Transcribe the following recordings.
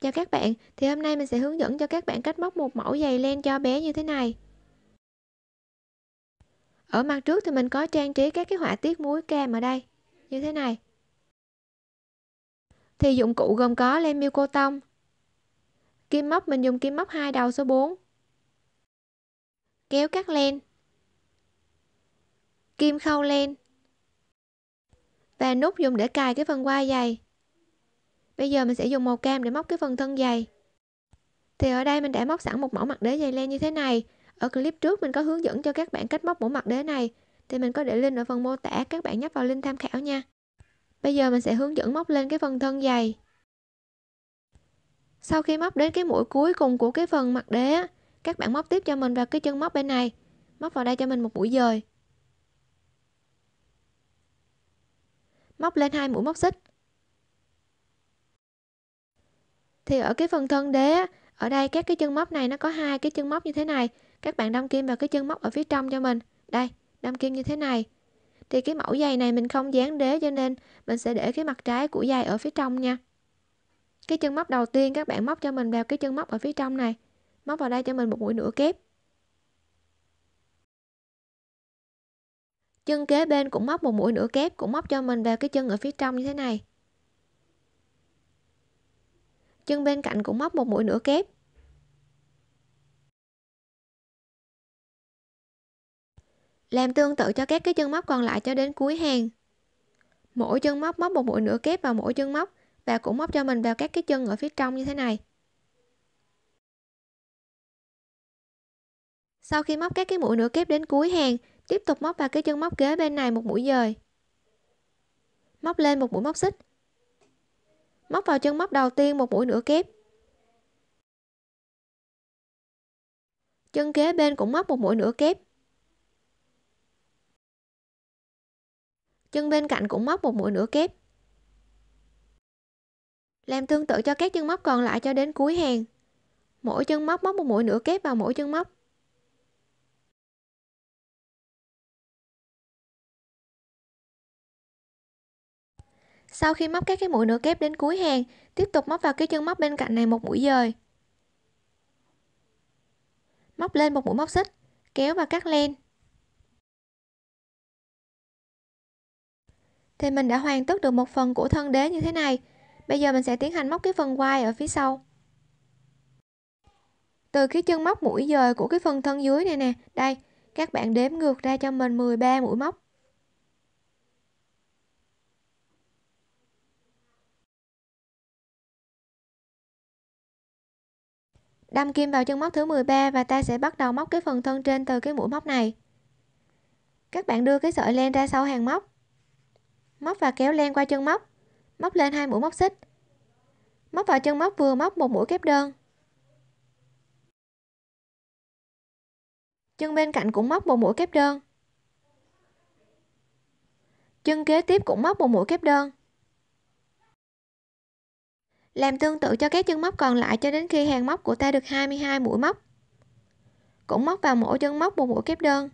Chào các bạn, thì hôm nay mình sẽ hướng dẫn cho các bạn cách móc một mẫu giày len cho bé như thế này. Ở mặt trước thì mình có trang trí các cái họa tiết muối cam ở đây, như thế này. Thì dụng cụ gồm có len miêu cô tông, kim móc mình dùng kim móc hai đầu số 4, kéo cắt len, kim khâu len và nút dùng để cài cái phần qua giày bây giờ mình sẽ dùng màu cam để móc cái phần thân giày thì ở đây mình đã móc sẵn một mẫu mặt đế giày len như thế này ở clip trước mình có hướng dẫn cho các bạn cách móc mẫu mặt đế này thì mình có để link ở phần mô tả các bạn nhấp vào link tham khảo nha bây giờ mình sẽ hướng dẫn móc lên cái phần thân giày sau khi móc đến cái mũi cuối cùng của cái phần mặt đế các bạn móc tiếp cho mình vào cái chân móc bên này móc vào đây cho mình một mũi dời móc lên hai mũi móc xích thì ở cái phần thân đế ở đây các cái chân móc này nó có hai cái chân móc như thế này các bạn đâm kim vào cái chân móc ở phía trong cho mình đây đâm kim như thế này thì cái mẫu giày này mình không dán đế cho nên mình sẽ để cái mặt trái của giày ở phía trong nha cái chân móc đầu tiên các bạn móc cho mình vào cái chân móc ở phía trong này móc vào đây cho mình một mũi nửa kép chân kế bên cũng móc một mũi nửa kép cũng móc cho mình vào cái chân ở phía trong như thế này chân bên cạnh cũng móc một mũi nửa kép làm tương tự cho các cái chân móc còn lại cho đến cuối hàng mỗi chân móc móc một mũi nửa kép vào mỗi chân móc và cũng móc cho mình vào các cái chân ở phía trong như thế này sau khi móc các cái mũi nửa kép đến cuối hàng tiếp tục móc vào cái chân móc kế bên này một mũi dời móc lên một mũi móc xích móc vào chân móc đầu tiên một mũi nửa kép chân kế bên cũng móc một mũi nửa kép chân bên cạnh cũng móc một mũi nửa kép làm tương tự cho các chân móc còn lại cho đến cuối hàng mỗi chân móc móc một mũi nửa kép vào mỗi chân móc Sau khi móc các cái mũi nửa kép đến cuối hàng, tiếp tục móc vào cái chân móc bên cạnh này một mũi dời. Móc lên một mũi móc xích, kéo và cắt len. Thì mình đã hoàn tất được một phần của thân đế như thế này. Bây giờ mình sẽ tiến hành móc cái phần quai ở phía sau. Từ cái chân móc mũi dời của cái phần thân dưới này nè, đây, các bạn đếm ngược ra cho mình 13 mũi móc. Đâm kim vào chân móc thứ 13 và ta sẽ bắt đầu móc cái phần thân trên từ cái mũi móc này. Các bạn đưa cái sợi len ra sau hàng móc. Móc và kéo len qua chân móc. Móc lên hai mũi móc xích. Móc vào chân móc vừa móc một mũi kép đơn. Chân bên cạnh cũng móc một mũi kép đơn. Chân kế tiếp cũng móc một mũi kép đơn. Làm tương tự cho các chân móc còn lại cho đến khi hàng móc của ta được 22 mũi móc. Cũng móc vào mỗi chân móc một mũi kép đơn.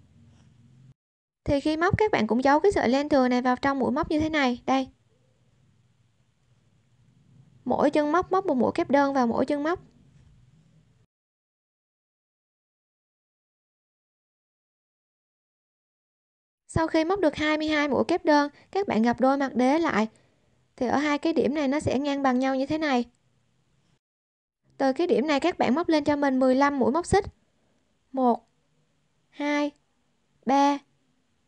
Thì khi móc các bạn cũng giấu cái sợi len thừa này vào trong mũi móc như thế này, đây. Mỗi chân móc móc một mũi kép đơn vào mỗi chân móc. Sau khi móc được 22 mũi kép đơn, các bạn gặp đôi mặt đế lại thì ở hai cái điểm này nó sẽ ngang bằng nhau như thế này từ cái điểm này các bạn móc lên cho mình 15 mũi móc xích 1 2 3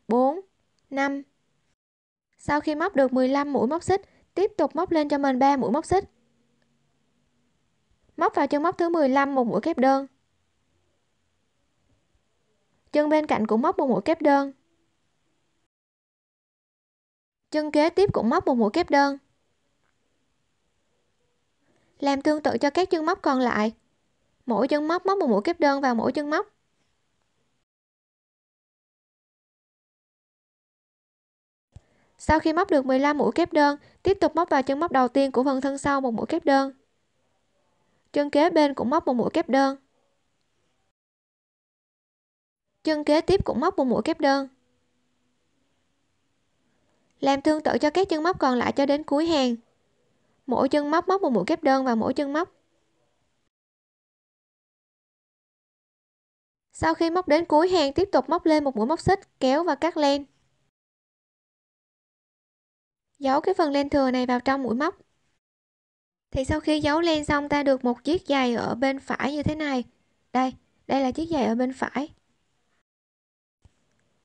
4 5 sau khi móc được 15 mũi móc xích tiếp tục móc lên cho mình 3 mũi móc xích móc vào chân móc thứ 15 một mũi kép đơn chân bên cạnh cũng móc một mũi kép đơn chân kế tiếp cũng móc một mũi kép đơn làm tương tự cho các chân móc còn lại mỗi chân móc móc một mũi kép đơn vào mỗi chân móc Sau khi móc được 15 mũi kép đơn, tiếp tục móc vào chân móc đầu tiên của phần thân sau một mũi kép đơn. Chân kế bên cũng móc một mũi kép đơn. Chân kế tiếp cũng móc một mũi kép đơn làm tương tự cho các chân móc còn lại cho đến cuối hàng mỗi chân móc móc một mũi kép đơn vào mỗi chân móc sau khi móc đến cuối hàng tiếp tục móc lên một mũi móc xích kéo và cắt len giấu cái phần len thừa này vào trong mũi móc thì sau khi giấu len xong ta được một chiếc giày ở bên phải như thế này đây đây là chiếc giày ở bên phải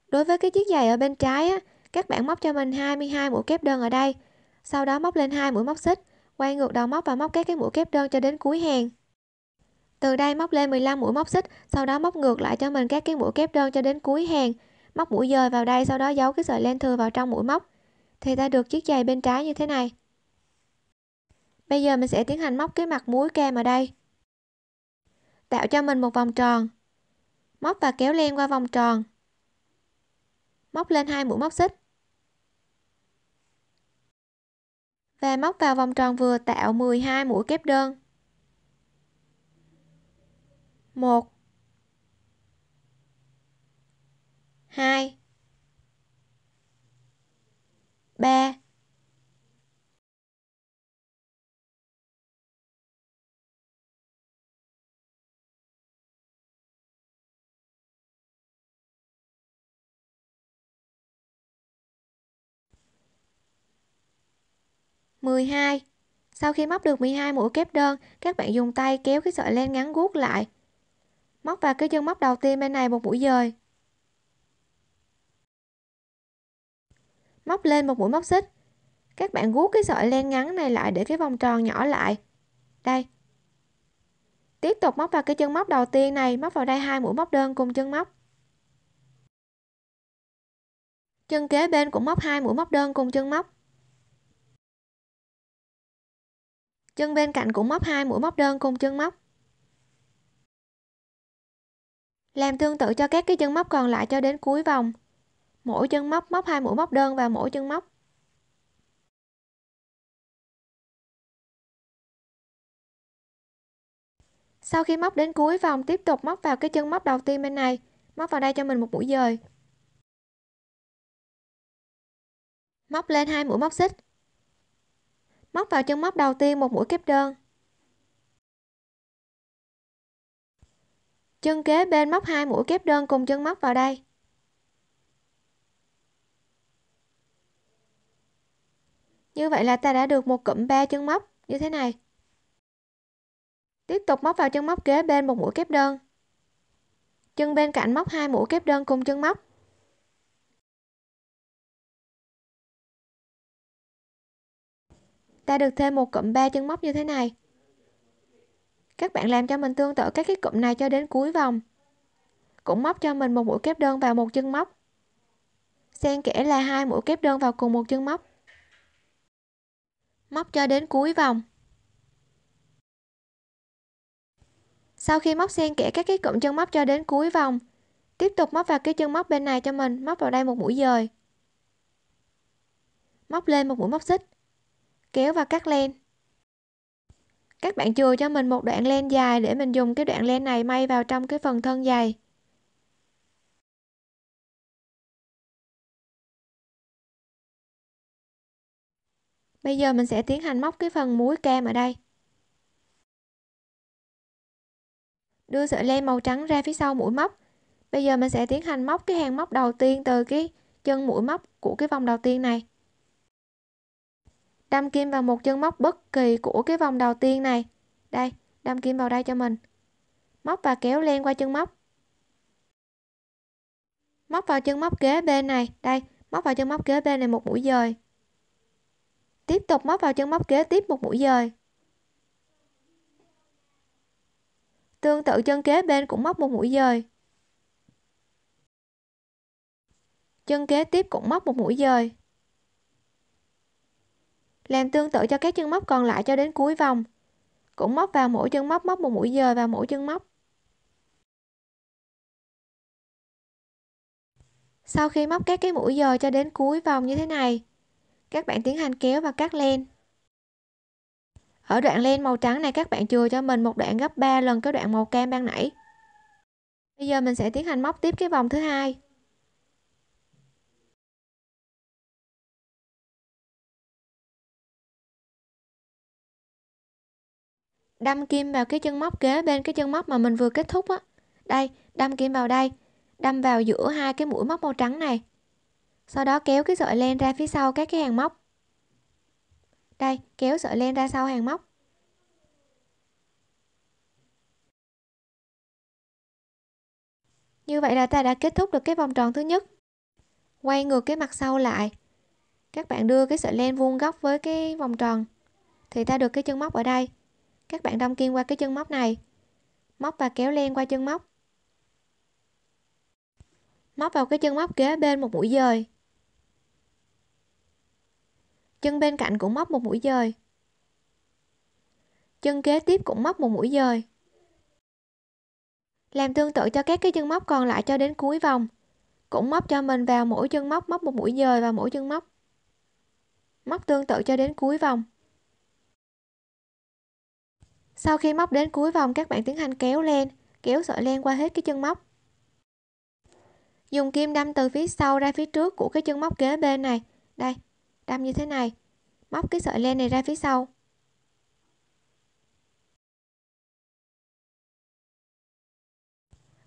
đối với cái chiếc giày ở bên trái á, các bạn móc cho mình 22 mũi kép đơn ở đây sau đó móc lên hai mũi móc xích quay ngược đầu móc và móc các cái mũi kép đơn cho đến cuối hàng từ đây móc lên 15 mũi móc xích sau đó móc ngược lại cho mình các cái mũi kép đơn cho đến cuối hàng móc mũi dời vào đây sau đó giấu cái sợi len thừa vào trong mũi móc thì ta được chiếc giày bên trái như thế này bây giờ mình sẽ tiến hành móc cái mặt mũi kem ở đây tạo cho mình một vòng tròn móc và kéo len qua vòng tròn móc lên hai mũi móc xích và móc vào vòng tròn vừa tạo 12 mũi kép đơn 1 2 12 Sau khi móc được 12 mũi kép đơn, các bạn dùng tay kéo cái sợi len ngắn guốc lại. Móc vào cái chân móc đầu tiên bên này một mũi dời. Móc lên một mũi móc xích. Các bạn guốc cái sợi len ngắn này lại để cái vòng tròn nhỏ lại. Đây. Tiếp tục móc vào cái chân móc đầu tiên này, móc vào đây hai mũi móc đơn cùng chân móc. Chân kế bên cũng móc hai mũi móc đơn cùng chân móc. chân bên cạnh cũng móc hai mũi móc đơn cùng chân móc làm tương tự cho các cái chân móc còn lại cho đến cuối vòng mỗi chân móc móc hai mũi móc đơn vào mỗi chân móc sau khi móc đến cuối vòng tiếp tục móc vào cái chân móc đầu tiên bên này móc vào đây cho mình một mũi dời móc lên hai mũi móc xích móc vào chân móc đầu tiên một mũi kép đơn chân kế bên móc hai mũi kép đơn cùng chân móc vào đây như vậy là ta đã được một cụm ba chân móc như thế này tiếp tục móc vào chân móc kế bên một mũi kép đơn chân bên cạnh móc hai mũi kép đơn cùng chân móc ta được thêm một cụm 3 chân móc như thế này các bạn làm cho mình tương tự các cái cụm này cho đến cuối vòng cũng móc cho mình một mũi kép đơn vào một chân móc xen kẽ là hai mũi kép đơn vào cùng một chân móc móc cho đến cuối vòng sau khi móc xen kẽ các cái cụm chân móc cho đến cuối vòng tiếp tục móc vào cái chân móc bên này cho mình móc vào đây một mũi dời móc lên một mũi móc xích kéo và cắt len các bạn chừa cho mình một đoạn len dài để mình dùng cái đoạn len này may vào trong cái phần thân giày bây giờ mình sẽ tiến hành móc cái phần muối cam ở đây đưa sợi len màu trắng ra phía sau mũi móc bây giờ mình sẽ tiến hành móc cái hàng móc đầu tiên từ cái chân mũi móc của cái vòng đầu tiên này đâm kim vào một chân móc bất kỳ của cái vòng đầu tiên này đây đâm kim vào đây cho mình móc và kéo len qua chân móc móc vào chân móc kế bên này đây móc vào chân móc kế bên này một mũi dời tiếp tục móc vào chân móc kế tiếp một mũi dời tương tự chân kế bên cũng móc một mũi dời chân kế tiếp cũng móc một mũi dời làm tương tự cho các chân móc còn lại cho đến cuối vòng cũng móc vào mỗi chân móc móc một mũi dời vào mỗi chân móc sau khi móc các cái mũi dời cho đến cuối vòng như thế này các bạn tiến hành kéo và cắt len ở đoạn len màu trắng này các bạn chừa cho mình một đoạn gấp 3 lần cái đoạn màu cam ban nãy bây giờ mình sẽ tiến hành móc tiếp cái vòng thứ hai đâm kim vào cái chân móc kế bên cái chân móc mà mình vừa kết thúc á đây đâm kim vào đây đâm vào giữa hai cái mũi móc màu trắng này sau đó kéo cái sợi len ra phía sau các cái hàng móc đây kéo sợi len ra sau hàng móc như vậy là ta đã kết thúc được cái vòng tròn thứ nhất quay ngược cái mặt sau lại các bạn đưa cái sợi len vuông góc với cái vòng tròn thì ta được cái chân móc ở đây các bạn đông kiên qua cái chân móc này móc và kéo len qua chân móc móc vào cái chân móc kế bên một mũi dời chân bên cạnh cũng móc một mũi dời chân kế tiếp cũng móc một mũi dời làm tương tự cho các cái chân móc còn lại cho đến cuối vòng cũng móc cho mình vào mỗi chân móc móc một mũi dời vào mỗi chân móc móc tương tự cho đến cuối vòng sau khi móc đến cuối vòng các bạn tiến hành kéo len, kéo sợi len qua hết cái chân móc. Dùng kim đâm từ phía sau ra phía trước của cái chân móc kế bên này. Đây, đâm như thế này. Móc cái sợi len này ra phía sau.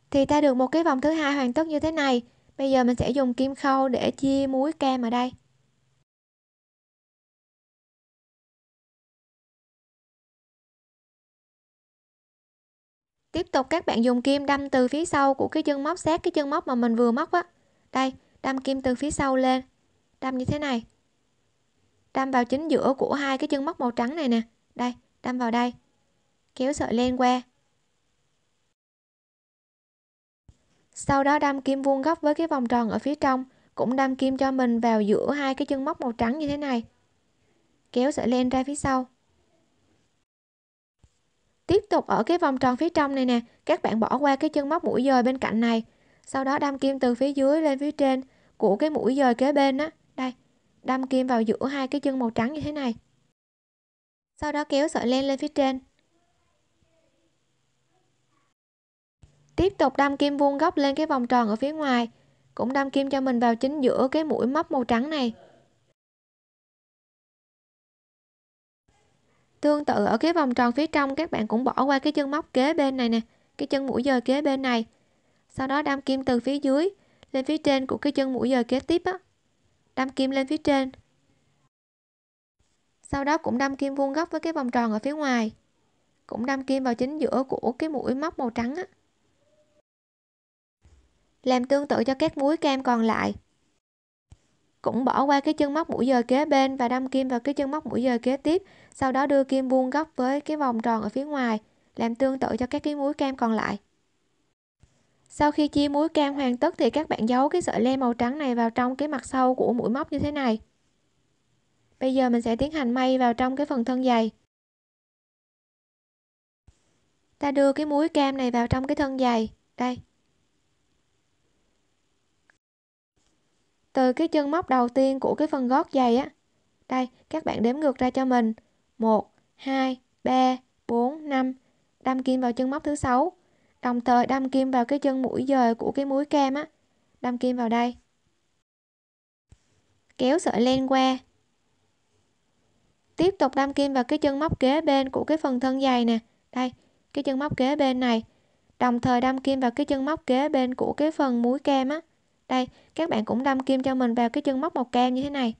Thì ta được một cái vòng thứ hai hoàn tất như thế này. Bây giờ mình sẽ dùng kim khâu để chia muối cam ở đây. tiếp tục các bạn dùng kim đâm từ phía sau của cái chân móc sát cái chân móc mà mình vừa móc á đây đâm kim từ phía sau lên đâm như thế này đâm vào chính giữa của hai cái chân móc màu trắng này nè đây đâm vào đây kéo sợi len qua sau đó đâm kim vuông góc với cái vòng tròn ở phía trong cũng đâm kim cho mình vào giữa hai cái chân móc màu trắng như thế này kéo sợi len ra phía sau tiếp tục ở cái vòng tròn phía trong này nè các bạn bỏ qua cái chân móc mũi dời bên cạnh này sau đó đâm kim từ phía dưới lên phía trên của cái mũi dời kế bên á đây đâm kim vào giữa hai cái chân màu trắng như thế này sau đó kéo sợi len lên phía trên tiếp tục đâm kim vuông góc lên cái vòng tròn ở phía ngoài cũng đâm kim cho mình vào chính giữa cái mũi móc màu trắng này tương tự ở cái vòng tròn phía trong các bạn cũng bỏ qua cái chân móc kế bên này nè cái chân mũi giờ kế bên này sau đó đâm kim từ phía dưới lên phía trên của cái chân mũi giờ kế tiếp á đâm kim lên phía trên sau đó cũng đâm kim vuông góc với cái vòng tròn ở phía ngoài cũng đâm kim vào chính giữa của cái mũi móc màu trắng á làm tương tự cho các mũi kem còn lại cũng bỏ qua cái chân móc mũi giờ kế bên và đâm kim vào cái chân móc mũi giờ kế tiếp sau đó đưa kim vuông góc với cái vòng tròn ở phía ngoài, làm tương tự cho các cái muối cam còn lại. Sau khi chia muối cam hoàn tất thì các bạn giấu cái sợi len màu trắng này vào trong cái mặt sau của mũi móc như thế này. Bây giờ mình sẽ tiến hành may vào trong cái phần thân dày. Ta đưa cái muối cam này vào trong cái thân dày, đây. Từ cái chân móc đầu tiên của cái phần gót dày á, đây, các bạn đếm ngược ra cho mình 1, 2, 3, 4, 5 đâm kim vào chân móc thứ sáu đồng thời đâm kim vào cái chân mũi dời của cái mũi kem á đâm kim vào đây kéo sợi len qua tiếp tục đâm kim vào cái chân móc kế bên của cái phần thân dày nè đây cái chân móc kế bên này đồng thời đâm kim vào cái chân móc kế bên của cái phần mũi kem á đây các bạn cũng đâm kim cho mình vào cái chân móc màu kem như thế này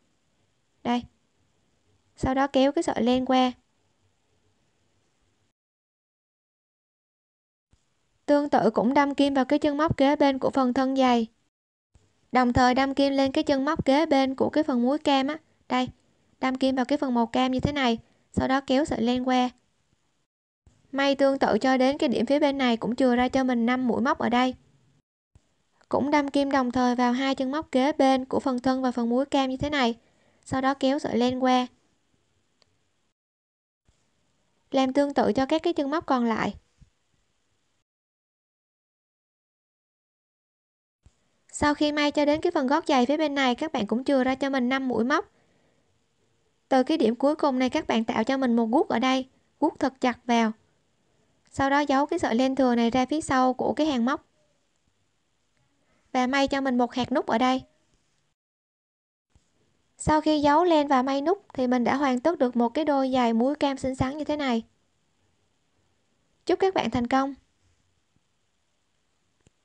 đây sau đó kéo cái sợi len qua tương tự cũng đâm kim vào cái chân móc kế bên của phần thân dày đồng thời đâm kim lên cái chân móc kế bên của cái phần muối cam á đây đâm kim vào cái phần màu cam như thế này sau đó kéo sợi len qua may tương tự cho đến cái điểm phía bên này cũng chừa ra cho mình 5 mũi móc ở đây cũng đâm kim đồng thời vào hai chân móc kế bên của phần thân và phần muối cam như thế này sau đó kéo sợi len qua làm tương tự cho các cái chân móc còn lại sau khi may cho đến cái phần gót giày phía bên này các bạn cũng chừa ra cho mình 5 mũi móc từ cái điểm cuối cùng này các bạn tạo cho mình một guốc ở đây guốc thật chặt vào sau đó giấu cái sợi len thừa này ra phía sau của cái hàng móc và may cho mình một hạt nút ở đây sau khi giấu len và may nút thì mình đã hoàn tất được một cái đôi giày mũi cam xinh xắn như thế này chúc các bạn thành công